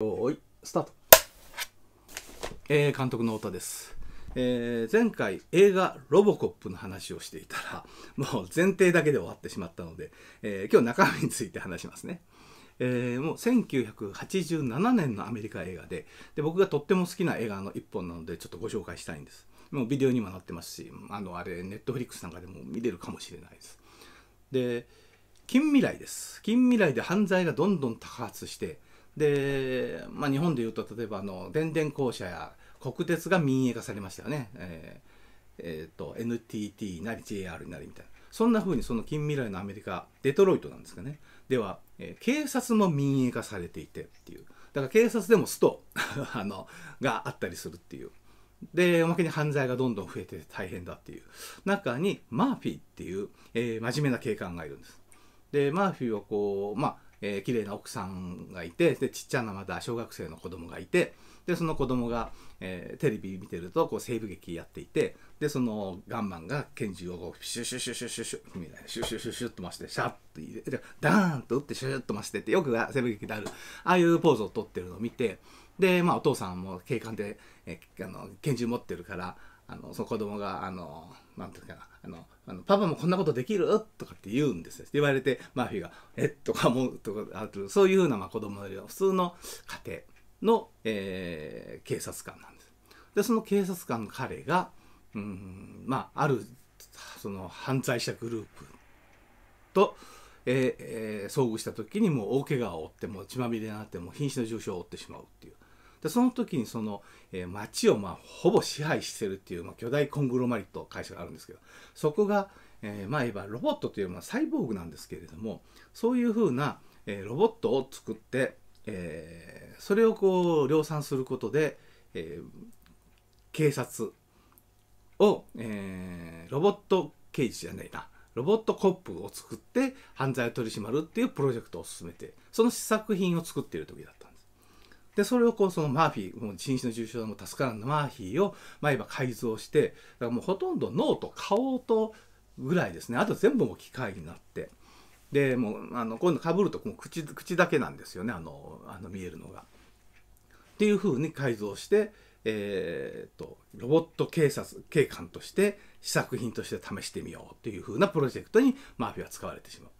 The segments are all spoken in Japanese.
よいスタート、えー、監督の太田です、えー、前回映画「ロボコップ」の話をしていたらもう前提だけで終わってしまったので、えー、今日中身について話しますね、えー、もう1987年のアメリカ映画でで僕がとっても好きな映画の一本なのでちょっとご紹介したいんですもうビデオにもなってますしあのあれネットフリックスなんかでも見れるかもしれないですで近未来です近未来で犯罪がどんどん多発してで、まあ、日本でいうと例えばあの電電公社や国鉄が民営化されましたよね、えーえーと、NTT なり JR なりみたいなそんな風にその近未来のアメリカデトロイトなんですかねでは、えー、警察も民営化されていてっていうだから警察でもスト あのがあったりするっていうでおまけに犯罪がどんどん増えて大変だっていう中にマーフィーっていう、えー、真面目な警官がいるんですでマーフィーはこうまあえー、綺麗な奥さんがいてでちっちゃなまだ小学生の子供がいてでその子供が、えー、テレビ見てるとこう西部劇やっていてでそのガンマンが拳銃をこうシュシュシュシュシュシュみたいなシュシュシュシュッと回してシャッと入れてダーンと打ってシュッと回してってよく西部劇であるああいうポーズをとってるのを見てで、まあ、お父さんも警官で、えー、あの拳銃持ってるからあのその子供があのなんていうかなあの、あのパパもこんなことできるとかって言うんですよ。って言われて、マーフィーが、えっとか思うとか、あとそういうふうな、まあ、子供よりは普通の家庭の、えー、警察官なんです。で、その警察官の彼が、うん、まあ、ある、その犯罪者グループと、えー、えー、遭遇した時にもう大怪我を負っても血まみれになっても瀕死の重傷を負ってしまうっていうでその時にその、えー、町をまあほぼ支配してるっていう、まあ、巨大コングロマリット会社があるんですけどそこが、えー、まあいえばロボットというまあサイボーグなんですけれどもそういうふうな、えー、ロボットを作って、えー、それをこう量産することで、えー、警察を、えー、ロボット刑事じゃないなロボットコップを作って犯罪を取り締まるっていうプロジェクトを進めてその試作品を作っている時だでそれをこうそのマーフィーもう人種の重症も助からんマーフィーを、まあ、今改造してだからもうほとんど脳と顔とぐらいですねあと全部も機械になって。でもうあのこういうのかぶるともう口口だけなんですよねあのあの見えるのが。っていうふうに改造して、えー、っとロボット警察警官として試作品として試してみようっていうふうなプロジェクトにマーフィーは使われてしまう。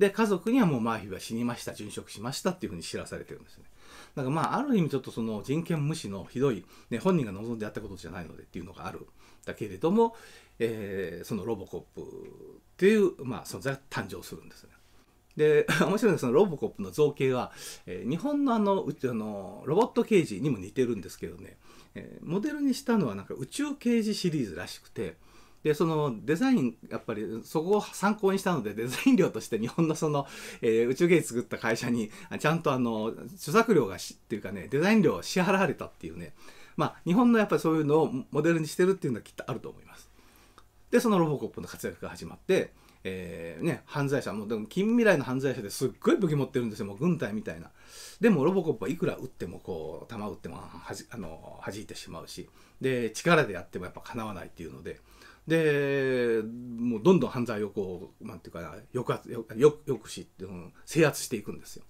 で家族にはもうマーフィーは死にました殉職しましたっていうふうに知らされてるんですねだからまあある意味ちょっとその人権無視のひどい、ね、本人が望んでやったことじゃないのでっていうのがあるだけれども、えー、そのロボコップっていう、まあ、存在が誕生するんですねで面白いのはそのロボコップの造形は、えー、日本のあのうちあのロボット刑事にも似てるんですけどね、えー、モデルにしたのはなんか宇宙刑事シリーズらしくてでそのデザインやっぱりそこを参考にしたのでデザイン料として日本のその、えー、宇宙芸術作った会社にちゃんとあの著作料がっていうかねデザイン料を支払われたっていうねまあ日本のやっぱりそういうのをモデルにしてるっていうのはきっとあると思います。でそのロボコップの活躍が始まって、えーね、犯罪者もでも近未来の犯罪者ですっごい武器持ってるんですよもう軍隊みたいなでもロボコップはいくら撃ってもこう弾撃ってもはじあの弾いてしまうしで力でやってもやっぱかなわないっていうのででもうどんどん犯罪をこうなんていうか抑圧抑抑止っていうのを制圧していくんですよ。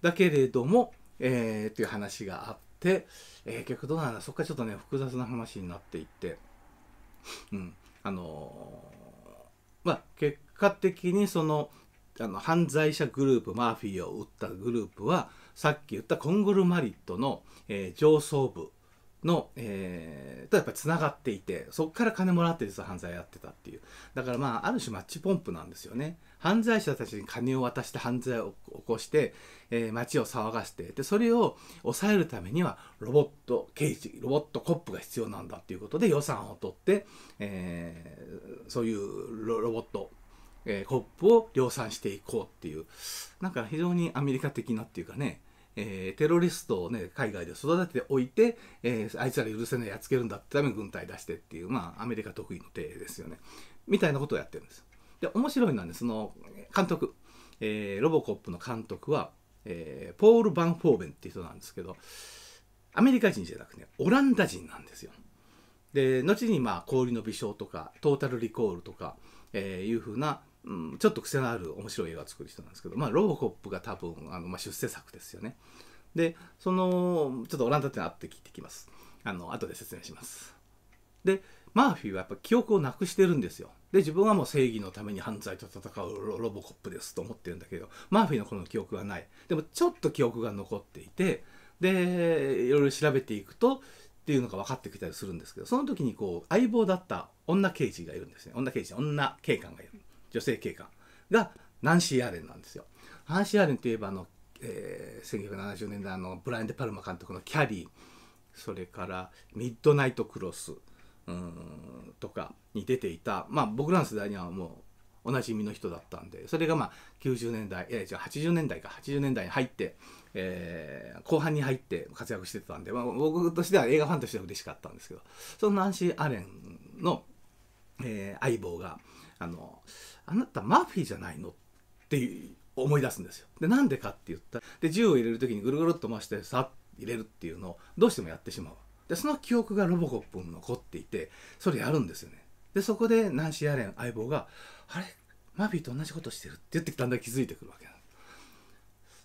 だけれども、えー、っていう話があって、えー、結局どうなんだそっかちょっとね複雑な話になっていって、うん、あのー、まあ結果的にそのあの犯罪者グループマーフィーを撃ったグループはさっき言ったコングルマリットの、えー、上層部の、えー、とやっぱりつながっていてそこから金もらって実は犯罪やってたっていうだからまあある種マッチポンプなんですよね犯罪者たちに金を渡して犯罪を起こして、えー、街を騒がしてでそれを抑えるためにはロボット刑事ロボットコップが必要なんだっていうことで予算を取って、えー、そういうロボットえコップを量産していこうっていうなんか非常にアメリカ的なっていうかねえー、テロリストをね、海外で育てておいて、えー、あいつら許せないやっつけるんだってために軍隊出してっていう、まあ、アメリカ得意の手ですよね。みたいなことをやってるんです。で、面白いのはね、その、監督、えー、ロボコップの監督は、えー、ポール・バン・フォーベンっていう人なんですけど、アメリカ人じゃなくて、ね、オランダ人なんですよ。で、後にまあ、氷の微笑とか、トータル・リコールとか、えー、いう風な、うん、ちょっと癖のある面白い映画を作る人なんですけど、まあ、ロボコップが多分あの、まあ、出世作ですよね。で、その、ちょっとオランダってのあって聞いてきます。あの、後で説明します。で、マーフィーはやっぱ記憶をなくしてるんですよ。で、自分はもう正義のために犯罪と戦うロボコップですと思ってるんだけど、マーフィーのこの記憶がない。でも、ちょっと記憶が残っていて、で、いろいろ調べていくと、っていうのが分かってきたりするんですけど、その時にこう、相棒だった女刑事がいるんですね。女刑事、女警官がいる。女性警官がナンシー・アーレンなんですよ。ナンシー・アーレンといえばあの、えー、1970年代のブライン・デ・パルマ監督の「キャリー」それから「ミッドナイト・クロス」うんとかに出ていた、まあ、僕らの世代にはもうおなじみの人だったんでそれがまあ90年代いや違う80年代か80年代に入って、えー、後半に入って活躍してたんで、まあ、僕としては映画ファンとしては嬉しかったんですけどそのナンシー・アレンの、えー、相棒が「あの、あなたマフィーじゃないのって思い出すんですよ。で、なんでかって言ったら、で、銃を入れる時にぐるぐるっと回してさっ入れるっていうのをどうしてもやってしまう。で、その記憶がロボコップに残っていて、それやるんですよね。で、そこでナンシー・アレン相棒が、あれマフィーと同じことしてるって言ってきたんだ気づいてくるわけなんです。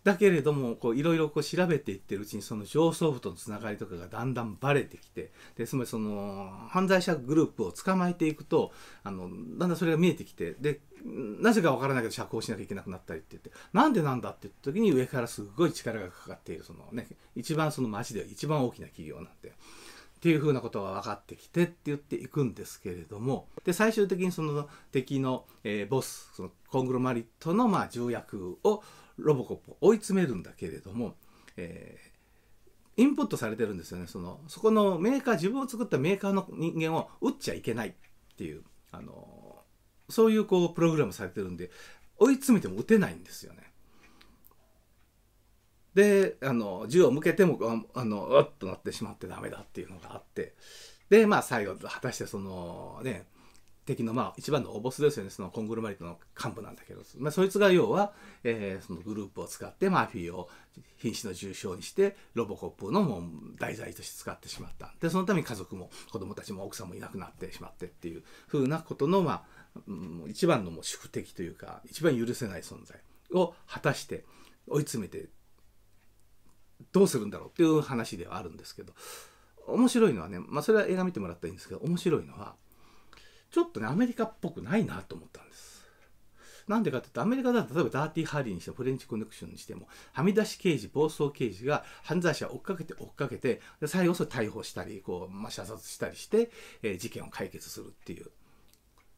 だけれどもいろいろ調べていってるうちにその上層部とのつながりとかがだんだんバレてきてでつまりその犯罪者グループを捕まえていくとあのだんだんそれが見えてきてでなぜかわからないけど釈放しなきゃいけなくなったりって言ってなんでなんだって言った時に上からすごい力がかかっているそのね一番その町では一番大きな企業なんで。っていうふうなことが分かってきてって言っていくんですけれどもで最終的にその敵の、えー、ボスそのコングロマリットのまあ重役をロボコップを追い詰めるんだけれども、えー、インプットされてるんですよねそのそこのメーカー自分を作ったメーカーの人間を撃っちゃいけないっていう、あのそういうこうプログラムされてるんで追い詰めても撃てないんですよね。であの銃を向けてもあのうっとなってしまってダメだっていうのがあってでまあ最後果たしてそのね敵のまあ、一番のおボスですよね、そのコングルマリットの幹部なんだけど、まあ、そいつが要は、えー、そのグループを使ってマーフィーを瀕死の重傷にして、ロボコップのもう題材として使ってしまった。で、そのために家族も子供たちも奥さんもいなくなってしまってっていうふうなことの、まあ、うん、一番のもう宿敵というか、一番許せない存在を果たして追い詰めて、どうするんだろうっていう話ではあるんですけど、面白いのはね、まあ、それは映画見てもらったらいいんですけど、面白いのは、ちょっとね、アメリカっぽくないなと思ったんです。なんでかって言うと、アメリカだと例えばダーティーハリーにしても、フレンチコネクションにしても、はみ出し刑事、暴走刑事が犯罪者を追っかけて追っかけて、で最後それ逮捕したり、こう、まあ、射殺したりして、えー、事件を解決するっていう、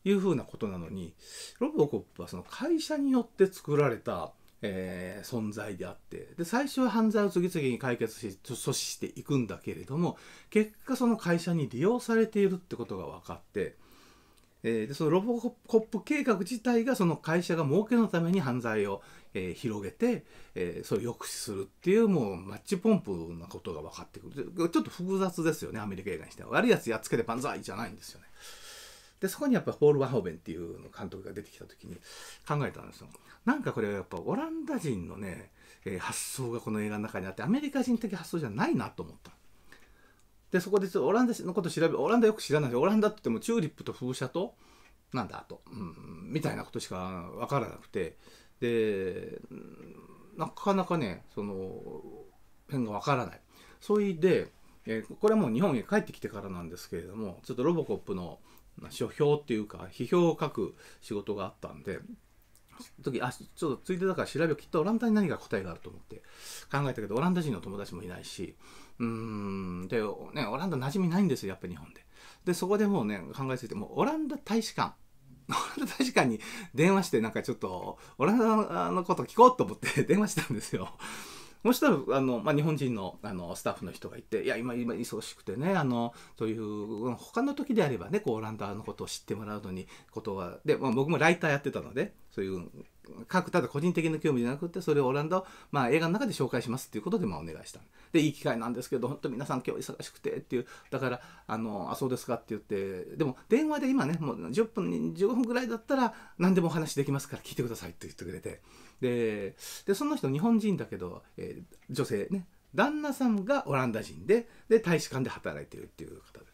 いうふうなことなのに、ロボコップはその会社によって作られた、えー、存在であってで最初は犯罪を次々に解決し阻止していくんだけれども結果その会社に利用されているってことが分かってえー、そのロボコップ計画自体がその会社が儲けのために犯罪を、えー、広げて、えー、それを抑止するっていうもうマッチポンプなことが分かってくるちょっと複雑ですよねアメリカ映画にしては悪いやつやっつけて万歳じゃないんですよね。でそこにやっぱホール・ワホベンっていう監督が出てきた時に考えたんですよ。なんかこれはやっぱオランダ人のね、えー、発想がこの映画の中にあってアメリカ人的発想じゃないなと思ったで、そこでオランダのこと調べ、オランダよく知らないでオランダって言ってもチューリップと風車と、なんだ、と、うん、みたいなことしかわからなくて、で、なかなかね、その、辺がわからない。そいで、えー、これはもう日本へ帰ってきてからなんですけれども、ちょっとロボコップの書評っていうか、批評を書く仕事があったんで、時あちょっとついでだから調べようきっとオランダに何か答えがあると思って考えたけどオランダ人の友達もいないしうんでねオランダ馴染みないんですよやっぱり日本で。でそこでもうね考えついてもうオランダ大使館 オランダ大使館に電話してなんかちょっとオランダのこと聞こうと思って 電話したんですよ。もしたらあの、まあ、日本人のあのスタッフの人がいて「いや今今忙しくてねあのという他の時であればねこうオランダのことを知ってもらうのにことはで、まあ、僕もライターやってたのでそういう各ただ個人的な興味じゃなくてそれをオランダを、まあ、映画の中で紹介しますっていうことでまあお願いしたでいい機会なんですけど本当皆さん今日忙しくてっていうだからあのあそうですかって言ってでも電話で今ねもう10分15分ぐらいだったら何でもお話できますから聞いてくださいって言ってくれてででその人日本人だけど、えー、女性ね旦那さんがオランダ人でで大使館で働いてるっていう方で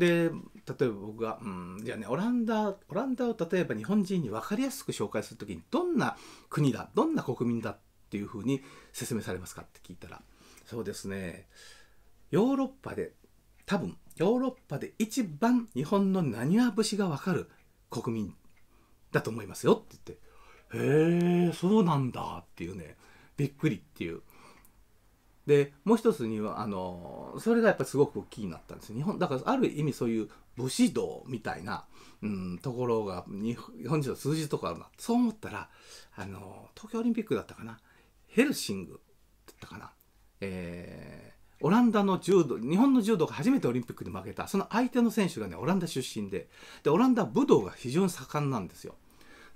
で例えば僕が、うん、じゃあねオランダオランダを例えば日本人に分かりやすく紹介する時にどんな国だどんな国民だっていうふうに説明されますかって聞いたらそうですねヨーロッパで多分ヨーロッパで一番日本の何は節が分かる国民だと思いますよって言ってへえそうなんだっていうねびっくりっていうでもう一つにはあのそれがやっぱりすごく大きいなったんです日本だからある意味そういう武士道みたいな、うん、ところが日本人の数字とかあるなそう思ったらあの東京オリンピックだったかなヘルシングだったかな、えー、オランダの柔道日本の柔道が初めてオリンピックで負けたその相手の選手がねオランダ出身ででオランダ武道が非常に盛んなんですよ。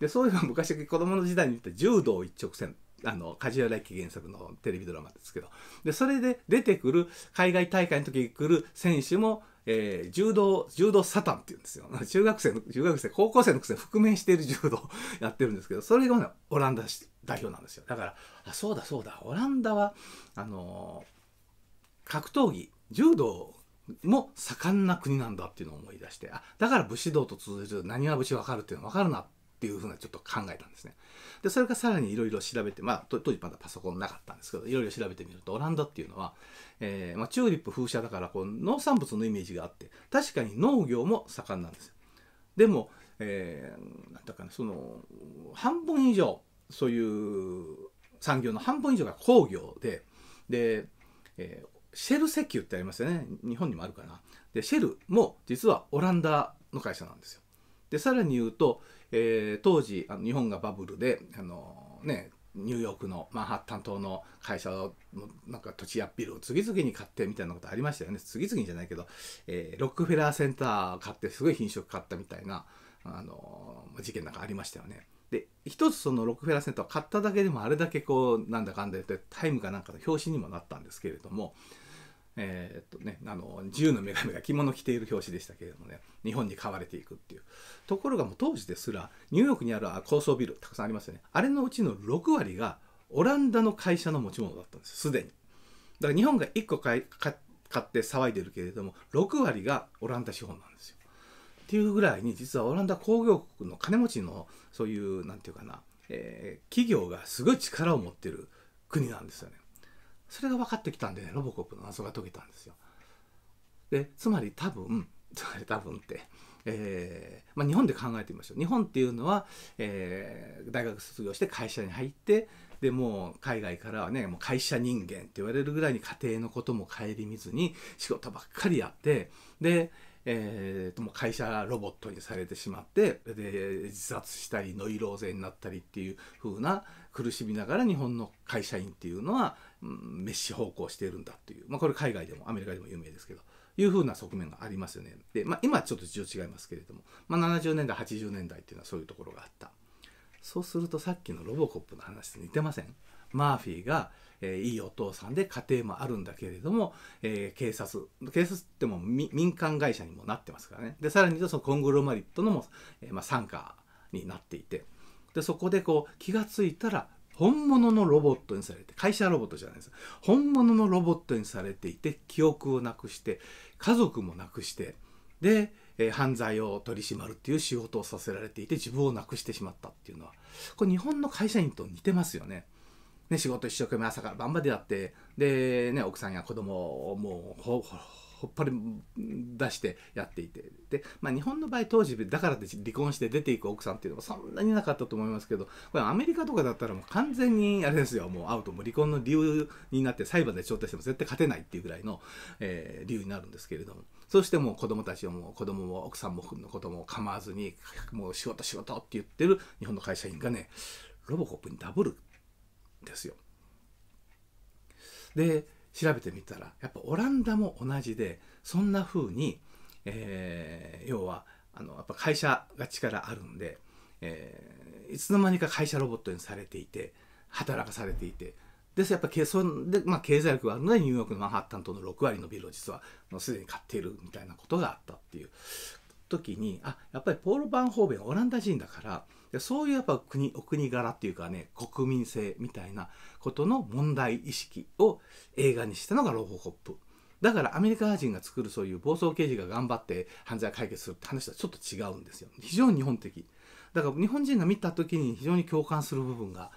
でそういうの昔子供の時代に言って柔道一直線あの、梶原駅原作のテレビドラマですけど。で、それで出てくる、海外大会の時に来る選手も、えー、柔道、柔道サタンって言うんですよ。中学生の、中学生、高校生のくせに覆面している柔道 やってるんですけど、それがね、オランダ代表なんですよ。だから、あ、そうだそうだ、オランダは、あのー、格闘技、柔道も盛んな国なんだっていうのを思い出して、あ、だから武士道と通じる何は武士わかるっていうのわかるなっていうふうなちょっと考えたんですね。でそれからさらにいろいろ調べて、まあ、当時まだパソコンなかったんですけどいろいろ調べてみるとオランダっていうのは、えー、まあ、チューリップ風車だからこう農産物のイメージがあって確かに農業も盛んなんですよ。でも、えー、なんだかねその半分以上そういう産業の半分以上が工業でで、えー、シェル石油ってありますよね日本にもあるかなでシェルも実はオランダの会社なんですよでさらに言うと、えー、当時あの日本がバブルであのねニューヨークのマンハッタン島の会社のなんか土地やビルを次々に買ってみたいなことありましたよね次々じゃないけど、えー、ロックフェラーセンター買ってすごい品色買ったみたいなあの事件なんかありましたよね。で一つそのロックフェラーセンターを買っただけでもあれだけこうなんだかんだ言ってタイムかなんかの表紙にもなったんですけれどもえー、っとね、あの自由の女神が着物着ている表紙でしたけれどもね日本に買われていくっていうところがもう当時ですらニューヨークにある高層ビルたくさんありますよねあれのうちの6割がオランダの会社の持ち物だったんですすでにだから日本が1個買って騒いでるけれども6割がオランダ資本なんですよっていうぐらいに実はオランダ工業国の金持ちのそういう何て言うかな、えー、企業がすごい力を持ってる国なんですよねそれが分かってきたんでねロボコップの謎が解けたんですよ。でつまり多分 つまり多分って。えーまあ、日本で考えてみましょう日本っていうのは、えー、大学卒業して会社に入ってでもう海外からはねもう会社人間って言われるぐらいに家庭のことも顧みずに仕事ばっかりやってで、えー、ともう会社ロボットにされてしまってで自殺したりノイローゼになったりっていう風な苦しみながら日本の会社員っていうのは、うん、ッシ方向しているんだっていう、まあ、これ海外でもアメリカでも有名ですけど。いう風な側面がありますよね。で、まあ、今はちょっと事情違いますけれども、まあ、70年代80年代っていうのはそういうところがあった。そうするとさっきのロボコップの話と似てませんマーフィーがえー、いいお父さんで家庭もあるんだけれども、えー、警察警察っても民間会社にもなってますからねでさらに言うとそのコングロマリットのも、えーまあ、傘下になっていてでそこでこう気が付いたら本物のロボットにされて会社ロボットじゃないです本物のロボットにされていて記憶をなくして家族もなくしてで、えー、犯罪を取り締まるっていう仕事をさせられていて自分をなくしてしまったっていうのはこれ日本の会社員と似てますよね。ね、仕事一生懸命朝から晩までやってで、ね、奥さんや子供をもうほほほっぱり出してやっていてで、まあ、日本の場合当時だから離婚して出ていく奥さんっていうのもそんなになかったと思いますけどこれアメリカとかだったらもう完全にあれですよもうアウトも離婚の理由になって裁判で調停しても絶対勝てないっていうぐらいの、えー、理由になるんですけれどもそしてもう子供たちをもう子供も奥さんもことも構わずにもう仕事仕事って言ってる日本の会社員がねロボコップにダブるですよ。で調べてみたらやっぱオランダも同じでそんな風に、えー、要はあのやっぱ会社が力あるんで、えー、いつの間にか会社ロボットにされていて働かされていてですやっぱそで、まあ、経済力があるのでニューヨークのマンハッタンとの6割のビルを実はすでに買っているみたいなことがあったっていう時にあやっぱりポール・バンホーベンオランダ人だからでそういうやっぱ国お国柄っていうかね国民性みたいなことの問題意識を映画にしたのがロボコップだからアメリカ人が作るそういう暴走刑事が頑張って犯罪解決するって話とはちょっと違うんですよ非常に日本的だから日本人が見た時に非常に共感する部分が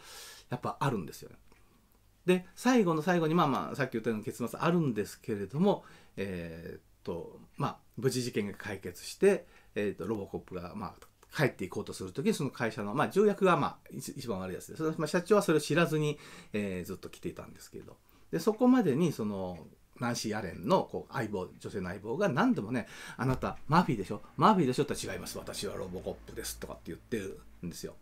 やっぱあるんですよねで最後の最後にまあまあさっき言ったような結末あるんですけれどもえー、っとまあ無事事件が解決して、えー、っとロボコップがまあ帰っていこうとするとき、その会社の、まあ、条約が、まあ、一番悪いやつで、す。まあ、社長はそれを知らずに、えー、ずっと来ていたんですけれど、で、そこまでに、その、ナンシー・アレンのこう相棒、女性の相棒が何度もね、あなた、マーフィーでしょマーフィーでしょって違います。私はロボコップです。とかって言ってるんですよ。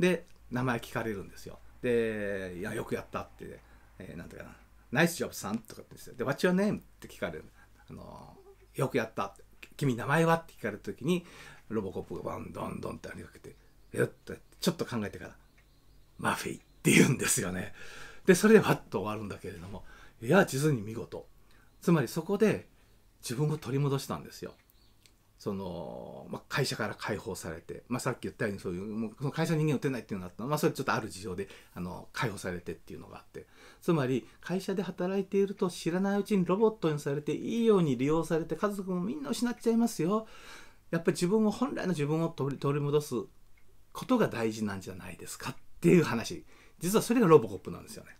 で、名前聞かれるんですよ。で、いや、よくやったって、えー、なんていうかな、ナイスジョブさんとかってですよ。で、What's your name? って聞かれる。あの、よくやった。君名前はって聞かれと時に、ロボコップがバンドンドンってありかけて、よっと、ちょっと考えてから、マフィーって言うんですよね。で、それでバッと終わるんだけれども、いや、実に見事。つまりそこで自分を取り戻したんですよ。その、まあ、会社から解放されて、まあ、さっき言ったようにそういうもうその会社に人間を打てないっていうのがあったの、まあ、それちょっとある事情であの解放されてっていうのがあってつまり会社で働いていると知らないうちにロボットにされていいように利用されて家族もみんな失っちゃいますよやっぱり自分を本来の自分を取り戻すことが大事なんじゃないですかっていう話実はそれがロボコップなんですよね。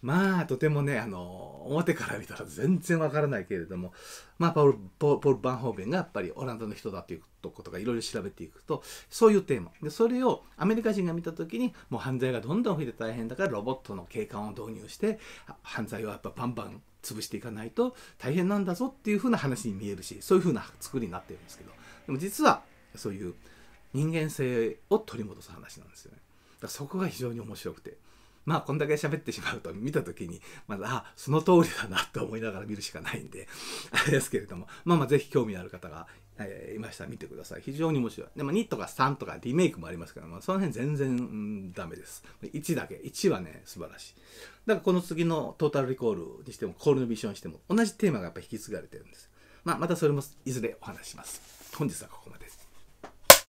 まあとてもねあの表から見たら全然わからないけれどもまあポール・ポールバンホーベンがやっぱりオランダの人だということがいろいろ調べていくとそういうテーマでそれをアメリカ人が見た時にもう犯罪がどんどん増えて大変だからロボットの警官を導入して犯罪をやっぱバンバン潰していかないと大変なんだぞっていう風な話に見えるしそういう風な作りになってるんですけどでも実はそういう人間性を取り戻す話なんですよねだからそこが非常に面白くてまあこんだけ喋ってしまうと見た時にまだあその通りだなと思いながら見るしかないんで あれですけれどもまあまあぜひ興味のある方がえいましたら見てください。非常に面白い。でも2とか3とかリメイクもありますけども、その辺全然、うん、ダメです。1だけ。1はね、素晴らしい。だからこの次のトータルリコールにしても、コールのビジョンにしても、同じテーマがやっぱ引き継がれてるんです。まあ、またそれもいずれお話します。本日はここまで。